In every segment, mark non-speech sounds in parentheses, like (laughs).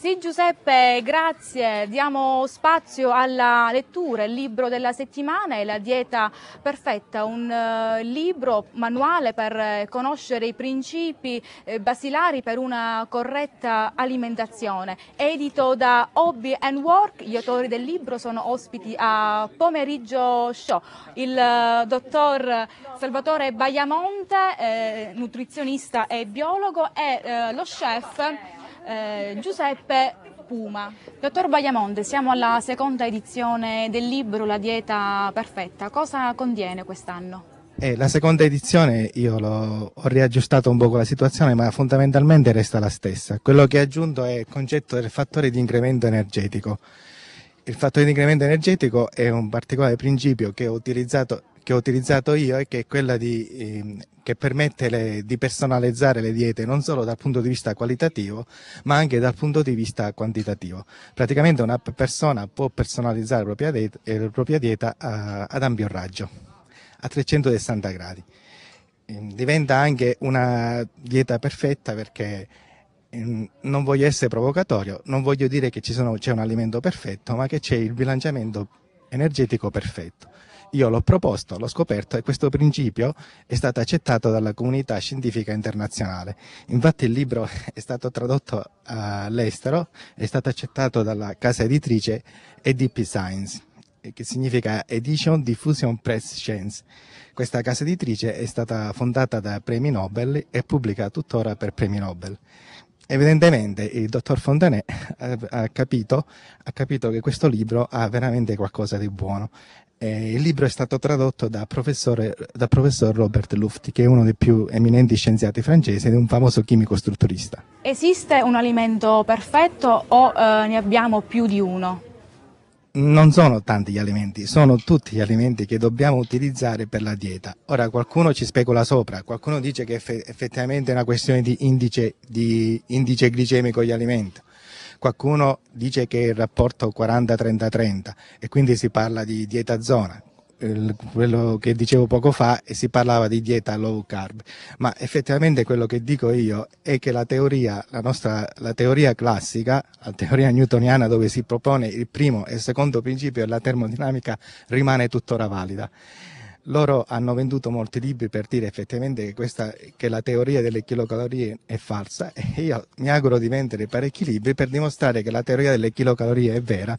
Sì Giuseppe, grazie. Diamo spazio alla lettura, il libro della settimana è La dieta perfetta, un eh, libro manuale per eh, conoscere i principi eh, basilari per una corretta alimentazione. Edito da Hobby and Work, gli autori del libro sono ospiti a Pomeriggio Show. Il eh, dottor Salvatore Baiamonte, eh, nutrizionista e biologo, e lo chef eh, Giuseppe Puma. Dottor Bagliamonte, siamo alla seconda edizione del libro La dieta perfetta. Cosa contiene quest'anno? Eh, la seconda edizione io l'ho, ho riaggiustato un po' la situazione, ma fondamentalmente resta la stessa. Quello che ho aggiunto è il concetto del fattore di incremento energetico. Il fattore di incremento energetico è un particolare principio che ho utilizzato che ho utilizzato io e che è quella di, eh, che permette le, di personalizzare le diete non solo dal punto di vista qualitativo ma anche dal punto di vista quantitativo. Praticamente una persona può personalizzare la propria, dieta, eh, la propria dieta a, ad ampio raggio, a 360 gradi. Ehm, diventa anche una dieta perfetta perché ehm, non voglio essere provocatorio, non voglio dire che sono, c'è un alimento perfetto, ma che c'è il bilanciamento energetico perfetto. Io l'ho proposto, l'ho scoperto e questo principio è stato accettato dalla comunità scientifica internazionale. Infatti il libro (laughs) è stato tradotto eh, all'estero, è stato accettato dalla casa editrice EDP Science che significa Edition Diffusion Press Science. Questa casa editrice è stata fondata da premi Nobel e pubblica tuttora per premi Nobel. Evidentemente il dottor Fontanet (laughs) ha capito, ha capito che questo libro ha veramente qualcosa di buono eh, il libro è stato tradotto da, da professor Robert Luft, che è uno dei più eminenti scienziati francesi ed un famoso chimico strutturista. Esiste un alimento perfetto o eh, ne abbiamo più di uno? non sono tanti gli alimenti, sono tutti gli alimenti che dobbiamo utilizzare per la dieta. Ora qualcuno ci specula sopra, qualcuno dice che effettivamente è una questione di indice, di indice glicemico gli alimenti. Qualcuno dice che il rapporto 40-30-30 e quindi si parla di dieta zona, quello che dicevo poco fa e si parlava di dieta low carb, ma effettivamente quello che dico io è che la teoria, la nostra, la teoria classica, la teoria newtoniana dove si propone il primo e il secondo principio della termodinamica rimane tuttora valida loro hanno venduto molti libri per dire effettivamente che, questa, che la teoria delle chilocalorie è falsa e io mi auguro di vendere parecchi libri per dimostrare che la teoria delle chilocalorie è vera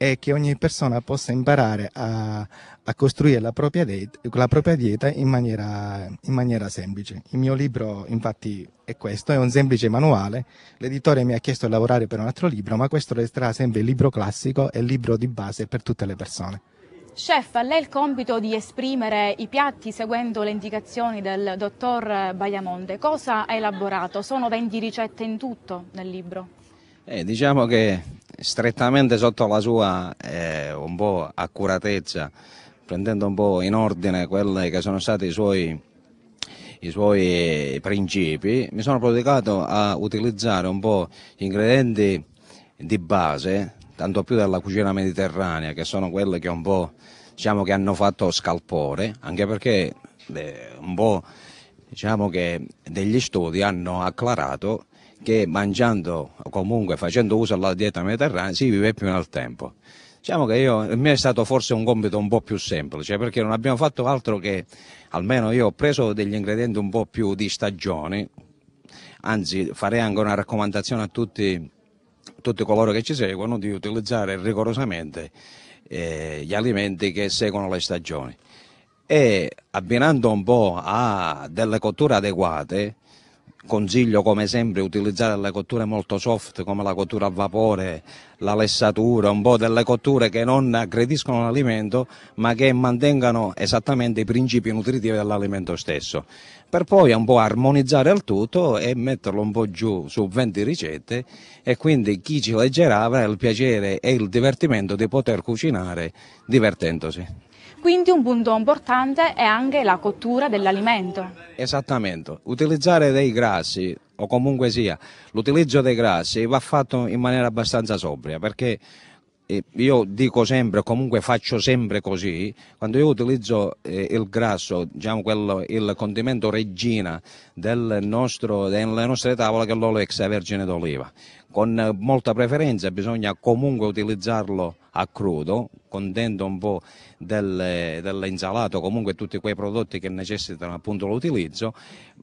e che ogni persona possa imparare a, a costruire la propria, dieta, la propria dieta in, maniera, in maniera semplice. Il mio libro infatti è questo, è un semplice manuale, l'editore mi ha chiesto di lavorare per un altro libro, ma questo resterà sempre il libro classico e il libro di base per tutte le persone. Chef, a lei il compito di esprimere i piatti seguendo le indicazioni del dottor Baiamonte. Cosa ha elaborato? Sono 20 ricette in tutto nel libro. Eh, diciamo che strettamente sotto la sua eh, un po' accuratezza, prendendo un po' in ordine quelli che sono stati i suoi, i suoi principi, mi sono prodigato a utilizzare un po' gli ingredienti di base tanto più della cucina mediterranea, che sono quelle che un po' diciamo che hanno fatto scalpore, anche perché eh, un po' diciamo che degli studi hanno acclarato che mangiando o comunque facendo uso alla dieta mediterranea si vive più nel tempo. Diciamo che io, il mio è stato forse un compito un po' più semplice perché non abbiamo fatto altro che, almeno io ho preso degli ingredienti un po' più di stagione, anzi farei anche una raccomandazione a tutti tutti coloro che ci seguono di utilizzare rigorosamente eh, gli alimenti che seguono le stagioni e abbinando un po' a delle cotture adeguate Consiglio come sempre utilizzare le cotture molto soft come la cottura a vapore, la lessatura, un po' delle cotture che non aggrediscono l'alimento ma che mantengano esattamente i principi nutritivi dell'alimento stesso. Per poi un po' armonizzare il tutto e metterlo un po' giù su 20 ricette e quindi chi ci leggerà avrà il piacere e il divertimento di poter cucinare divertendosi. Quindi un punto importante è anche la cottura dell'alimento. Esattamente, utilizzare dei grassi o comunque sia, l'utilizzo dei grassi va fatto in maniera abbastanza sobria perché io dico sempre, comunque faccio sempre così, quando io utilizzo eh, il grasso, diciamo quello, il condimento regina del nostro, delle nostre tavole che è l'olio extravergine d'oliva, con molta preferenza bisogna comunque utilizzarlo a crudo, contento un po' del, dell'insalato, comunque tutti quei prodotti che necessitano appunto l'utilizzo,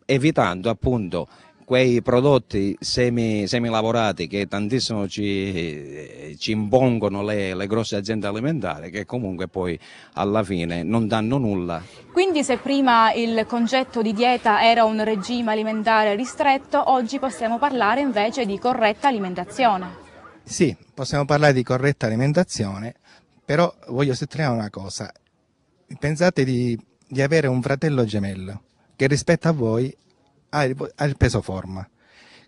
evitando appunto quei prodotti semi, semilavorati che tantissimo ci, ci impongono le, le, grosse aziende alimentari che comunque poi alla fine non danno nulla. Quindi se prima il concetto di dieta era un regime alimentare ristretto, oggi possiamo parlare invece di corretta alimentazione. Sì, possiamo parlare di corretta alimentazione, però voglio sottolineare una cosa. Pensate di, di avere un fratello gemello che rispetto a voi ha, ah, ah, ha peso forma.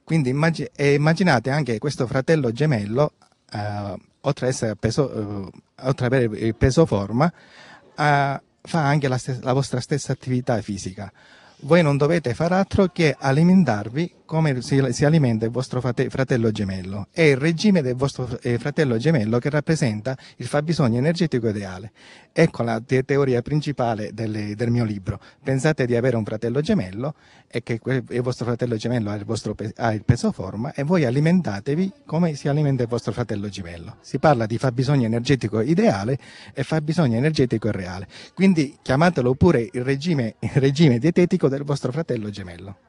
Quindi immag- immaginate anche questo fratello gemello, eh, oltre, a preso, eh, oltre, ad aver preso forma, eh, fa anche la, stes- la vostra stessa attività fisica voi non dovete far altro che alimentarvi come si, si alimenta il vostro frate, fratello gemello. È il regime del vostro eh, fratello gemello che rappresenta il fabbisogno energetico ideale. Ecco la te teoria principale delle, del mio libro. Pensate di avere un fratello gemello e che quel, il vostro fratello gemello ha il, vostro, ha il peso forma e voi alimentatevi come si alimenta il vostro fratello gemello. Si parla di fabbisogno energetico ideale e fabbisogno energetico reale. Quindi chiamatelo pure il regime, il regime dietetico amico del vostro fratello gemello.